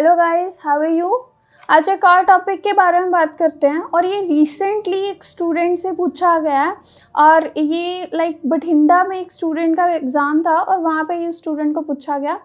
hello guys how are you आज एक और टॉपिक के बारे में बात करते हैं और ये रिसेंटली एक स्टूडेंट से पूछा गया है और ये लाइक like, बठिंडा में एक स्टूडेंट का एग्ज़ाम था और वहाँ पे ये स्टूडेंट को पूछा गया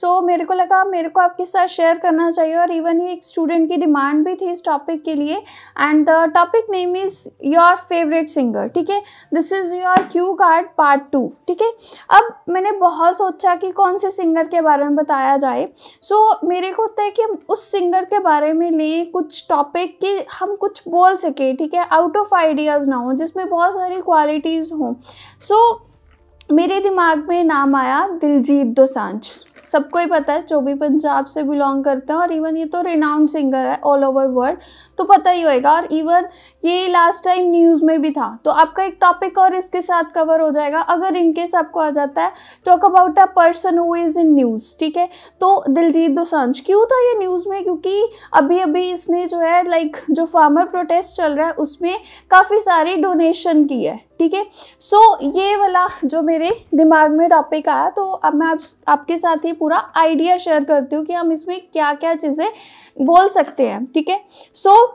सो so, मेरे को लगा मेरे को आपके साथ शेयर करना चाहिए और इवन ये एक स्टूडेंट की डिमांड भी थी इस टॉपिक के लिए and the topic name is your favourite singer ठीक है this is your cue card part two ठीक है अब मैंने बहुत सोचा कि कौन से सिंगर के बारे में बताया जाए सो so, मेरे को होता है कि उस सिंगर के बारे में भी लें कुछ टॉपिक कि हम कुछ बोल सके ठीक है आउट ऑफ आइडियाज़ ना हो जिसमें बहुत सारी क्वालिटीज़ हों सो so, मेरे दिमाग में नाम आया दिलजीत दोसांझ सबको ही पता है जो भी पंजाब से बिलोंग करते हैं और इवन ये तो रिनाउंड सिंगर है ऑल ओवर वर्ल्ड तो पता ही होएगा और इवन ये लास्ट टाइम न्यूज़ में भी था तो आपका एक टॉपिक और इसके साथ कवर हो जाएगा अगर इनकेस आपको आ जाता है talk about a person who is in news ठीक है तो दिलजीत दोसांझ क्यों था ये न्यूज़ में क्योंकि अभी अभी इसने जो है लाइक जो फार्मर प्रोटेस्ट चल रहा है उसमें काफ़ी सारी डोनेशन की है ठीक है सो ये वाला जो मेरे दिमाग में टॉपिक आया तो अब मैं आप, आपके साथ ही पूरा आइडिया शेयर करती हूँ कि हम इसमें क्या क्या चीज़ें बोल सकते हैं ठीक है सो so,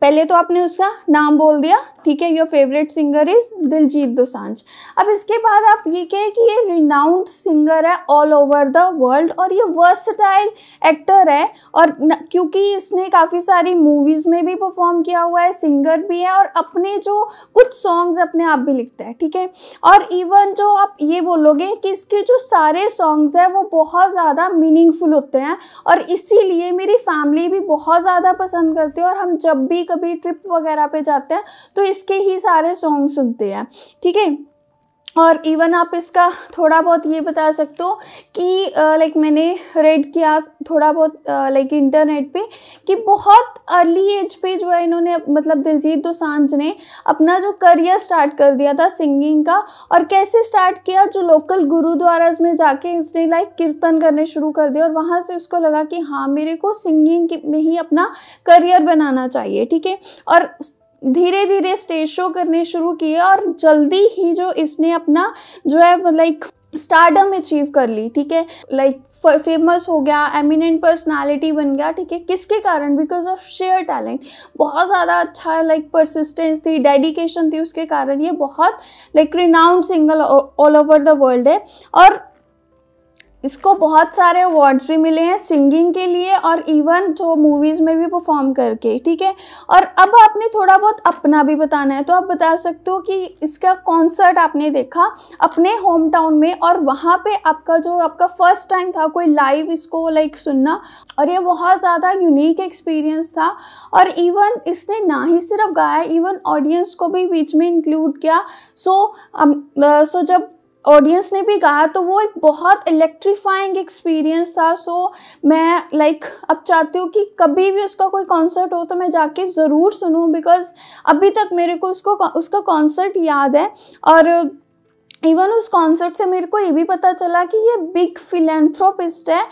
पहले तो आपने उसका नाम बोल दिया ठीक है your favourite singer is Diljit Dosanjh अब इसके बाद आप ये कहें कि ये रिनाउंड सिंगर है ऑल ओवर द वर्ल्ड और ये वर्सटाइल एक्टर है और न, क्योंकि इसने काफ़ी सारी मूवीज़ में भी परफॉर्म किया हुआ है सिंगर भी है और अपने जो कुछ सॉन्ग्स अपने आप भी लिखता है ठीक है और इवन जो आप ये बोलोगे कि इसके जो सारे सॉन्ग्स हैं वो बहुत ज़्यादा मीनिंगफुल होते हैं और इसीलिए मेरी फैमिली भी बहुत ज़्यादा पसंद करती है और हम जब भी कभी ट्रिप वगैरह पे जाते हैं तो इसके ही सारे सॉन्ग सुनते हैं ठीक है और इवन आप इसका थोड़ा बहुत ये बता सकते हो कि लाइक मैंने रेड किया थोड़ा बहुत लाइक इंटरनेट पे कि बहुत अर्ली एज पे जो है इन्होंने मतलब दिलजीत दोसांझ ने अपना जो करियर स्टार्ट कर दिया था सिंगिंग का और कैसे स्टार्ट किया जो लोकल गुरुद्वारा में जाके उसने लाइक कीर्तन करने शुरू कर दिया और वहाँ से उसको लगा कि हाँ मेरे को सिंगिंग में ही अपना करियर बनाना चाहिए ठीक है और धीरे धीरे स्टेज शो करने शुरू किए और जल्दी ही जो इसने अपना जो है लाइक स्टारडम अचीव कर ली ठीक है लाइक फेमस हो गया एमिनेंट पर्सनालिटी बन गया ठीक है किसके कारण बिकॉज ऑफ शेयर टैलेंट बहुत ज़्यादा अच्छा लाइक like, परसिस्टेंस थी डेडिकेशन थी उसके कारण ये बहुत like renowned single all over the world है और इसको बहुत सारे अवार्ड्स भी मिले हैं सिंगिंग के लिए और इवन जो मूवीज़ में भी परफॉर्म करके ठीक है और अब आपने थोड़ा बहुत अपना भी बताना है तो आप बता सकते हो कि इसका कॉन्सर्ट आपने देखा अपने होम टाउन में और वहाँ पे आपका जो आपका फर्स्ट टाइम था कोई लाइव इसको लाइक सुनना और ये बहुत ज़्यादा यूनिक एक्सपीरियंस था और इवन इसने ना ही सिर्फ गाया इवन ऑडियंस को भी बीच में इंक्लूड किया सो सो जब ऑडियंस ने भी कहा तो वो एक बहुत इलेक्ट्रीफाइंग एक्सपीरियंस था सो मैं लाइक like, अब चाहती हूँ कि कभी भी उसका कोई कॉन्सर्ट हो तो मैं जाके ज़रूर सुनूँ बिकॉज़ अभी तक मेरे को उसको उसका कॉन्सर्ट याद है और इवन उस कॉन्सर्ट से मेरे को ये भी पता चला कि ये बिग फिलेंथ्रोपिस्ट है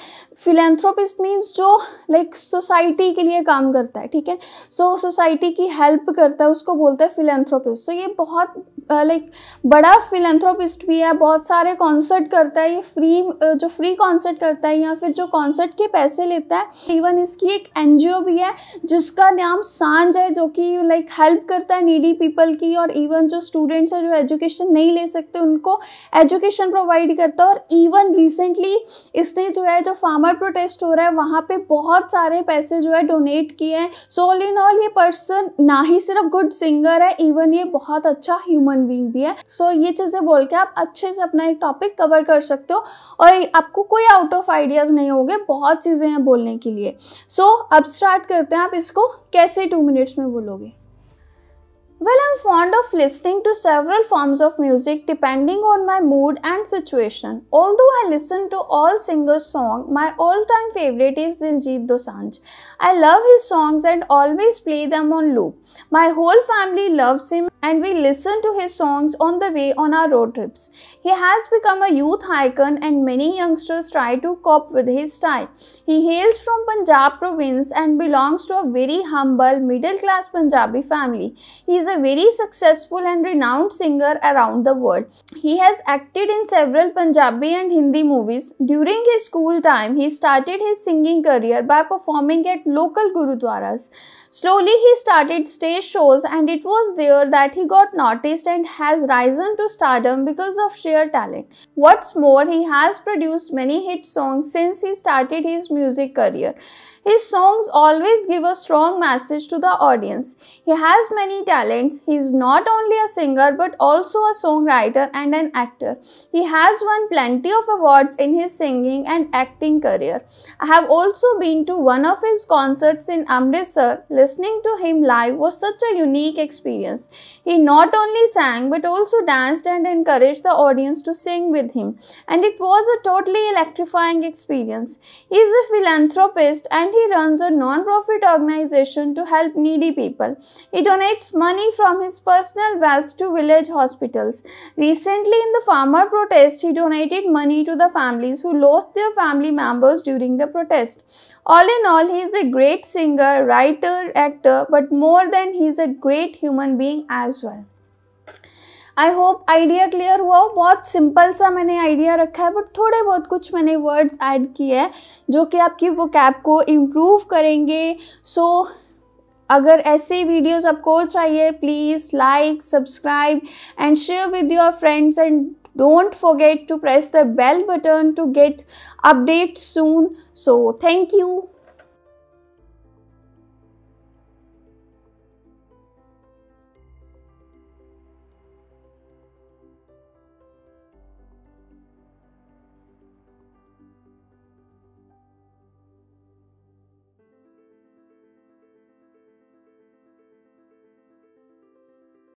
फिलेंथ्रोपिस्ट मीन्स जो लाइक like, सोसाइटी के लिए काम करता है ठीक है सो so, सोसाइटी की हेल्प करता है उसको बोलता है फिलेंथ्रोपिस्ट सो so, ये बहुत लाइक uh, like, बड़ा फिलेंथ्रोपिस्ट भी है बहुत सारे कॉन्सर्ट करता है ये फ्री जो फ्री कॉन्सर्ट करता है या फिर जो कॉन्सर्ट के पैसे लेता है इवन इसकी एक एन भी है जिसका नाम सांझ है जो कि लाइक हेल्प करता है नीडी पीपल की और इवन जो स्टूडेंट्स हैं जो एजुकेशन नहीं ले सकते उनको एजुकेशन प्रोवाइड करता है और इवन रिसेंटली इसने जो है जो फार्मर समर प्रोटेस्ट हो रहा है वहाँ पे बहुत सारे पैसे जो है डोनेट किए हैं सो ऑल इन ऑल ये पर्सन ना ही सिर्फ गुड सिंगर है इवन ये बहुत अच्छा ह्यूमन बींग भी है सो so, ये चीज़ें बोल के आप अच्छे से अपना एक टॉपिक कवर कर सकते हो और आपको कोई आउट ऑफ आइडियाज़ नहीं होंगे बहुत चीज़ें हैं बोलने के लिए सो so, अब स्टार्ट करते हैं आप इसको कैसे टू मिनट्स में बोलोगे Well, I'm fond of listening to several forms of music depending on my mood and situation. Although I listen to all singers' songs, my all-time favorite is Diljit Dosanjh. I love his songs and always play them on loop. My whole family loves him and we listen to his songs on the way on our road trips. He has become a youth icon and many youngsters try to cope with his style. He hails from Punjab province and belongs to a very humble middle class Punjabi family. He is a very successful and renowned singer around the world. He has acted in several Punjabi and Hindi movies. During his school time, he started his singing career by performing at local gurudwaras. Slowly he started stage shows and it was there that he got noticed and has risen to stardom because of sheer talent. What's more, he has produced many hit songs since he started his music career. His songs always give a strong message to the audience. He has many talents. He is not only a singer but also a songwriter and an actor. He has won plenty of awards in his singing and acting career. I have also been to one of his concerts in Amritsar. Listening to him live was such a unique experience. He not only sang but also danced and encouraged the audience to sing with him and it was a totally electrifying experience. He is a philanthropist and he runs a non-profit organization to help needy people. He donates money from his personal wealth to village hospitals. Recently in the farmer protest, he donated money to the families who lost their family members during the protest. All in all, he is a great singer, writer, actor, but more than he is a great human being as as well I hope idea clear हुआ हो बहुत simple सा मैंने idea रखा है but थोड़े बहुत कुछ मैंने वर्ड्स ऐड किए हैं जो कि आपकी वो कैप को इम्प्रूव करेंगे सो so, अगर ऐसे वीडियोस आपको चाहिए please like subscribe and share with your friends and don't forget to press the bell button to get updates soon so thank you